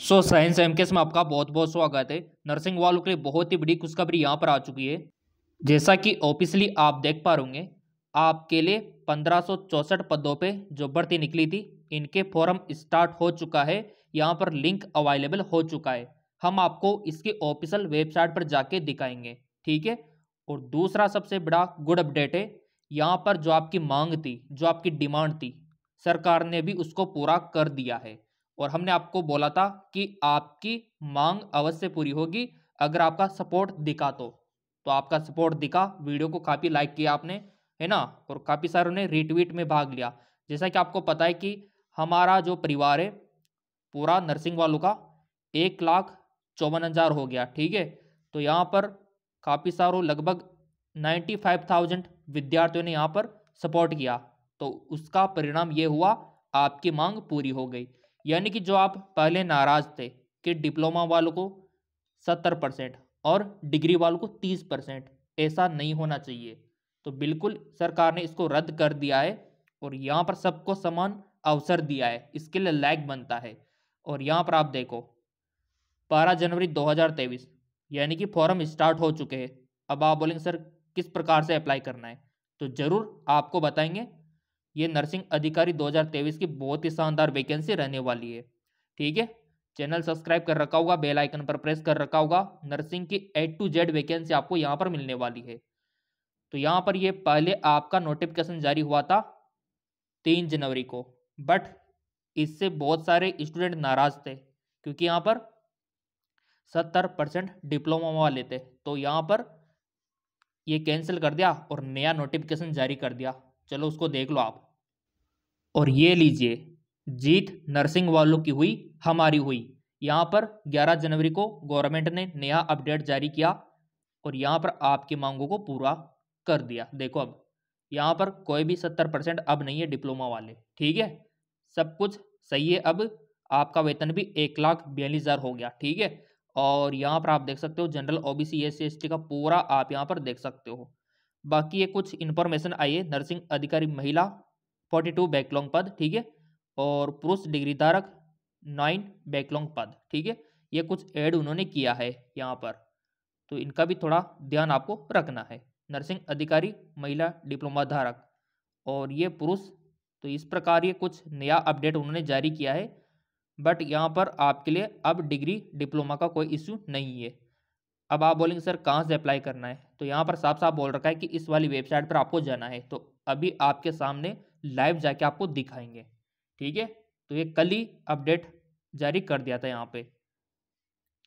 so science M case में आपका बहुत बहुत स्वागत है नर्सिंग वालों के लिए बहुत ही बड़ी खुशखबरी यहाँ पर आ चुकी है जैसा कि ऑफिसली आप देख पा होंगे आपके लिए पंद्रह पदों पे जो भर्ती निकली थी इनके फॉर्म स्टार्ट हो चुका है यहाँ पर लिंक अवेलेबल हो चुका है हम आपको इसके ऑफिशियल वेबसाइट पर जाके दिखाएंगे ठीक है और दूसरा सबसे बड़ा गुड अपडेट है यहाँ पर जो आपकी मांग थी जो आपकी डिमांड थी सरकार ने भी उसको पूरा कर दिया है और हमने आपको बोला था कि आपकी मांग अवश्य पूरी होगी अगर आपका सपोर्ट दिखा तो तो आपका सपोर्ट दिखा वीडियो को काफ़ी लाइक किया आपने है ना और काफ़ी सारों ने रीट्वीट में भाग लिया जैसा कि आपको पता है कि हमारा जो परिवार है पूरा नर्सिंग वालों का एक लाख चौवन हज़ार हो गया ठीक है तो यहाँ पर काफ़ी सारों लगभग नाइन्टी फाइव थाउजेंड विद्यार्थियों ने यहाँ पर सपोर्ट किया तो उसका परिणाम ये हुआ आपकी मांग पूरी हो गई यानी कि जो आप पहले नाराज थे कि डिप्लोमा वालों को सत्तर परसेंट और डिग्री वालों को तीस परसेंट ऐसा नहीं होना चाहिए तो बिल्कुल सरकार ने इसको रद्द कर दिया है और यहाँ पर सबको समान अवसर दिया है इसके लिए लैग बनता है और यहाँ पर आप देखो बारह जनवरी दो यानी कि फॉर्म स्टार्ट हो चुके हैं अब आप बोलेंगे सर किस प्रकार से अप्लाई करना है तो ज़रूर आपको बताएंगे ये नर्सिंग अधिकारी 2023 की बहुत ही शानदार वैकेंसी रहने वाली है ठीक है चैनल सब्सक्राइब कर रखा होगा बेल आइकन पर प्रेस कर रखा होगा नर्सिंग की ए टू जेड वैकेंसी आपको यहाँ पर मिलने वाली है तो यहाँ पर ये पहले आपका नोटिफिकेशन जारी हुआ था तीन जनवरी को बट इससे बहुत सारे स्टूडेंट नाराज थे क्योंकि यहाँ पर सत्तर परसेंट डिप्लोमा वाले थे तो यहाँ पर ये कैंसिल कर दिया और नया नोटिफिकेशन जारी कर दिया चलो उसको देख लो आप और ये लीजिए जीत नर्सिंग वालों की हुई हमारी हुई यहाँ पर 11 जनवरी को गवर्नमेंट ने नया अपडेट जारी किया और यहाँ पर आपकी मांगों को पूरा कर दिया देखो अब यहाँ पर कोई भी सत्तर परसेंट अब नहीं है डिप्लोमा वाले ठीक है सब कुछ सही है अब आपका वेतन भी एक लाख बयालीस हज़ार हो गया ठीक है और यहाँ पर आप देख सकते हो जनरल ओबीसी बी का पूरा आप यहाँ पर देख सकते हो बाकी ये कुछ इन्फॉर्मेशन आई है नर्सिंग अधिकारी महिला फोर्टी टू बैकलॉन्ग पद ठीक है और पुरुष डिग्री धारक नाइन बैकलॉन्ग पद ठीक है ये कुछ ऐड उन्होंने किया है यहाँ पर तो इनका भी थोड़ा ध्यान आपको रखना है नर्सिंग अधिकारी महिला डिप्लोमा धारक और ये पुरुष तो इस प्रकार ये कुछ नया अपडेट उन्होंने जारी किया है बट यहाँ पर आपके लिए अब डिग्री डिप्लोमा का कोई इश्यू नहीं है अब आप बोलेंगे सर कहाँ से अप्लाई करना है तो यहाँ पर साफ साफ बोल रखा है कि इस वाली वेबसाइट पर आपको जाना है तो अभी आपके सामने लाइव जाके आपको दिखाएंगे ठीक है तो ये कल ही अपडेट जारी कर दिया था यहाँ पे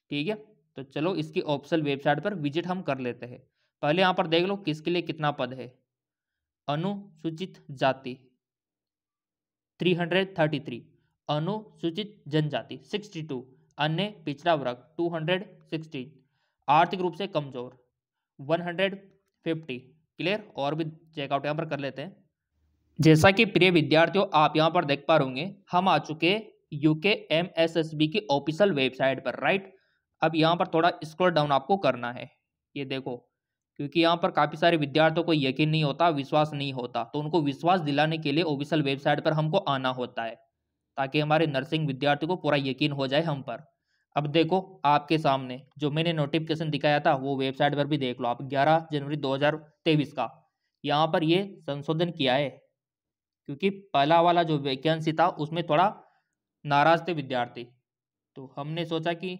ठीक है तो चलो इसकी ऑप्शन वेबसाइट पर विजिट हम कर लेते हैं पहले यहाँ पर देख लो किसके लिए कितना पद है अनुसूचित जाति 333 अनुसूचित जनजाति 62 अन्य पिछड़ा वर्ग 216 आर्थिक रूप से कमजोर वन हंड्रेड फिफ्टी क्लियर और भी चेकआउट यहाँ पर कर लेते हैं जैसा कि प्रिय विद्यार्थियों आप यहाँ पर देख पा होंगे हम आ चुके UK M S S B की ऑफिशियल वेबसाइट पर राइट अब यहाँ पर थोड़ा स्क्रॉल डाउन आपको करना है ये देखो क्योंकि यहाँ पर काफ़ी सारे विद्यार्थियों को यकीन नहीं होता विश्वास नहीं होता तो उनको विश्वास दिलाने के लिए ऑफिशियल वेबसाइट पर हमको आना होता है ताकि हमारे नर्सिंग विद्यार्थी को पूरा यकीन हो जाए हम पर अब देखो आपके सामने जो मैंने नोटिफिकेशन दिखाया था वो वेबसाइट पर भी देख लो आप 11 जनवरी 2023 का यहाँ पर ये संशोधन किया है क्योंकि पहला वाला जो वैकेंसी था उसमें थोड़ा नाराज थे विद्यार्थी तो हमने सोचा कि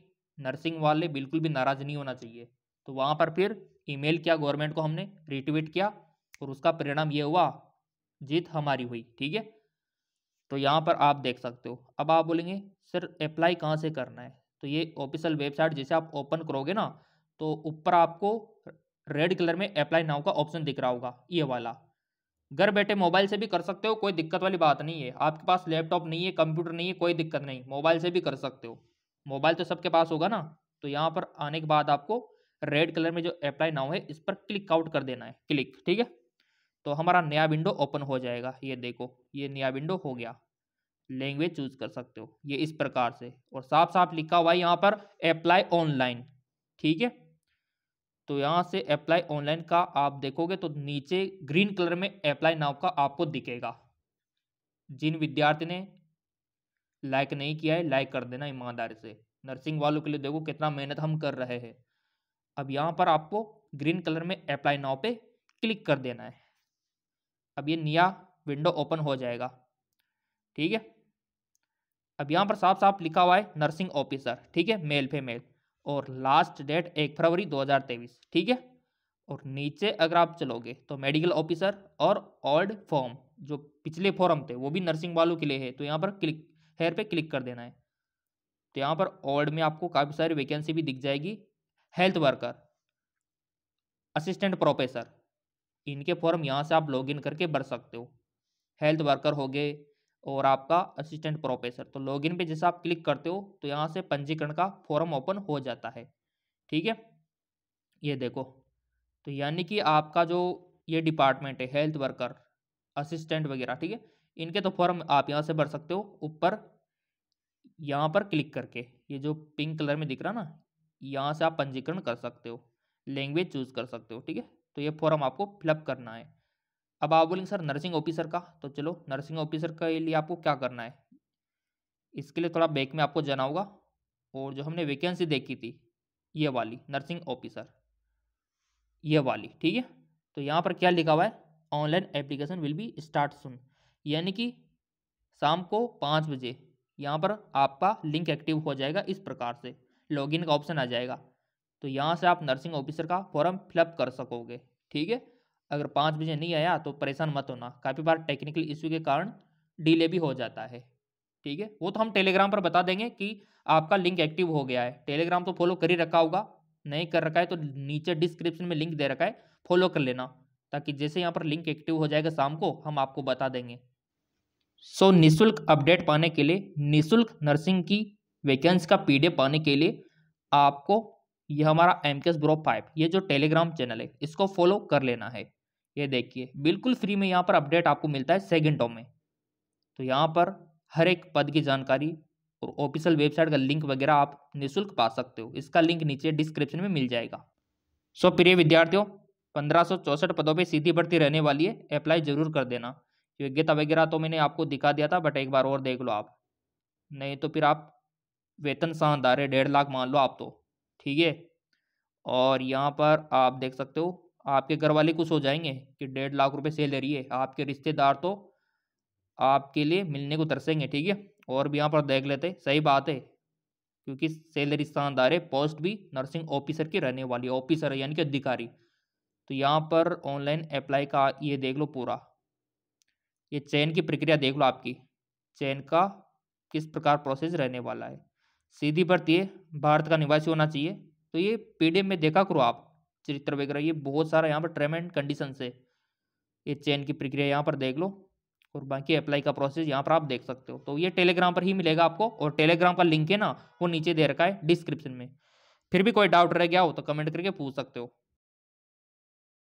नर्सिंग वाले बिल्कुल भी नाराज नहीं होना चाहिए तो वहाँ पर फिर ईमेल किया गवर्नमेंट को हमने रिट्वीट किया और उसका परिणाम ये हुआ जीत हमारी हुई ठीक है तो यहाँ पर आप देख सकते हो अब आप बोलेंगे सर अप्लाई कहाँ से करना है तो ये ऑफिशियल वेबसाइट जैसे आप ओपन करोगे ना तो ऊपर आपको रेड कलर में अप्लाई नाउ का ऑप्शन दिख रहा होगा ये वाला घर बैठे मोबाइल से भी कर सकते हो कोई दिक्कत वाली बात नहीं है आपके पास लैपटॉप नहीं है कंप्यूटर नहीं है कोई दिक्कत नहीं मोबाइल से भी कर सकते हो मोबाइल तो सबके पास होगा ना तो यहाँ पर आने के बाद आपको रेड कलर में जो अप्लाई नाउ है इस पर क्लिक आउट कर देना है क्लिक ठीक है तो हमारा नया विंडो ओपन हो जाएगा ये देखो ये नया विंडो हो गया लैंग्वेज चूज कर सकते हो ये इस प्रकार से और साफ साफ लिखा हुआ है यहाँ पर अप्लाई ऑनलाइन ठीक है तो यहाँ से अप्लाई ऑनलाइन का आप देखोगे तो नीचे ग्रीन कलर में अप्लाई नाव का आपको दिखेगा जिन विद्यार्थी ने लाइक नहीं किया है लाइक कर देना ईमानदारी से नर्सिंग वालों के लिए देखो कितना मेहनत हम कर रहे हैं अब यहाँ पर आपको ग्रीन कलर में अप्लाई नाव पे क्लिक कर देना है अब ये नया विंडो ओपन हो जाएगा ठीक है अब यहाँ पर साफ साफ लिखा हुआ है नर्सिंग ऑफिसर ठीक है मेल फीमेल और लास्ट डेट एक फरवरी 2023 ठीक है और नीचे अगर आप चलोगे तो मेडिकल ऑफिसर और ओल्ड फॉर्म जो पिछले फॉर्म थे वो भी नर्सिंग वालों के लिए है तो यहाँ पर क्लिक हेयर पे क्लिक कर देना है तो यहाँ पर ओल्ड में आपको काफ़ी सारी वैकेंसी भी दिख जाएगी हेल्थ वर्कर असिस्टेंट प्रोफेसर इनके फॉर्म यहाँ से आप लॉगिन करके भर सकते हो हेल्थ वर्कर हो गए और आपका असिस्टेंट प्रोफेसर तो लॉगिन पे जैसे आप क्लिक करते हो तो यहाँ से पंजीकरण का फॉर्म ओपन हो जाता है ठीक है ये देखो तो यानी कि आपका जो ये डिपार्टमेंट है हेल्थ वर्कर असिस्टेंट वगैरह ठीक है इनके तो फॉर्म आप यहाँ से भर सकते हो ऊपर यहाँ पर क्लिक करके ये जो पिंक कलर में दिख रहा ना यहाँ से आप पंजीकरण कर सकते हो लैंग्वेज चूज़ कर सकते हो ठीक है तो ये फॉर्म आपको फिलअप करना है अब आप बोलेंगे सर नर्सिंग ऑफिसर का तो चलो नर्सिंग ऑफिसर के लिए आपको क्या करना है इसके लिए थोड़ा बैक में आपको जाना होगा और जो हमने वैकेंसी देखी थी ये वाली नर्सिंग ऑफिसर ये वाली ठीक है तो यहाँ पर क्या लिखा हुआ है online application will be start soon यानी कि शाम को पाँच बजे यहाँ पर आपका लिंक एक्टिव हो जाएगा इस प्रकार से लॉगिन का ऑप्शन आ जाएगा तो यहाँ से आप नर्सिंग ऑफिसर का फॉर्म फिलअप कर सकोगे ठीक है अगर पाँच बजे नहीं आया तो परेशान मत होना काफ़ी बार टेक्निकल इशू के कारण डिले भी हो जाता है ठीक है वो तो हम टेलीग्राम पर बता देंगे कि आपका लिंक एक्टिव हो गया है टेलीग्राम तो फॉलो कर ही रखा होगा नहीं कर रखा है तो नीचे डिस्क्रिप्शन में लिंक दे रखा है फॉलो कर लेना ताकि जैसे यहाँ पर लिंक एक्टिव हो जाएगा शाम को हम आपको बता देंगे सो निःशुल्क अपडेट पाने के लिए निःशुल्क नर्सिंग की वैकेंसी का पी पाने के लिए आपको ये हमारा एम के एस ग्रुप फाइव ये जो टेलीग्राम चैनल है इसको फॉलो कर लेना है ये देखिए बिल्कुल फ्री में यहाँ पर अपडेट आपको मिलता है सेकेंडों में तो यहाँ पर हर एक पद की जानकारी और ऑफिशियल वेबसाइट का लिंक वगैरह आप निःशुल्क पा सकते हो इसका लिंक नीचे डिस्क्रिप्शन में मिल जाएगा सो प्रिय विद्यार्थियों पंद्रह पदों पर सीधी भर्ती रहने वाली है अप्लाई जरूर कर देना योग्यता वगैरह तो मैंने आपको दिखा दिया था बट एक बार और देख लो आप नहीं तो फिर आप वेतन शानदार है डेढ़ लाख मान लो आप तो ठीक है और यहाँ पर आप देख सकते हो आपके घर वाले कुछ हो जाएंगे कि डेढ़ लाख रुपए सेल रही है आपके रिश्तेदार तो आपके लिए मिलने को तरसेंगे ठीक है और भी यहाँ पर देख लेते सही बात है क्योंकि सैलरी शानदार है पोस्ट भी नर्सिंग ऑफिसर की रहने वाली ऑफिसर यानी कि अधिकारी तो यहाँ पर ऑनलाइन अप्लाई का ये देख लो पूरा ये चयन की प्रक्रिया देख लो आपकी चयन का किस प्रकार प्रोसेस रहने वाला है सीधी भर्ती है भारत का निवासी होना चाहिए तो ये पी में देखा करो आप चरित्र वगैरह ये बहुत सारा यहाँ पर टर्म एंड कंडीशन है ये चेन की प्रक्रिया यहाँ पर देख लो और बाकी अप्लाई का प्रोसेस यहाँ पर आप देख सकते हो तो ये टेलीग्राम पर ही मिलेगा आपको और टेलीग्राम का लिंक है ना वो नीचे दे रखा है डिस्क्रिप्शन में फिर भी कोई डाउट रह गया हो तो कमेंट करके पूछ सकते हो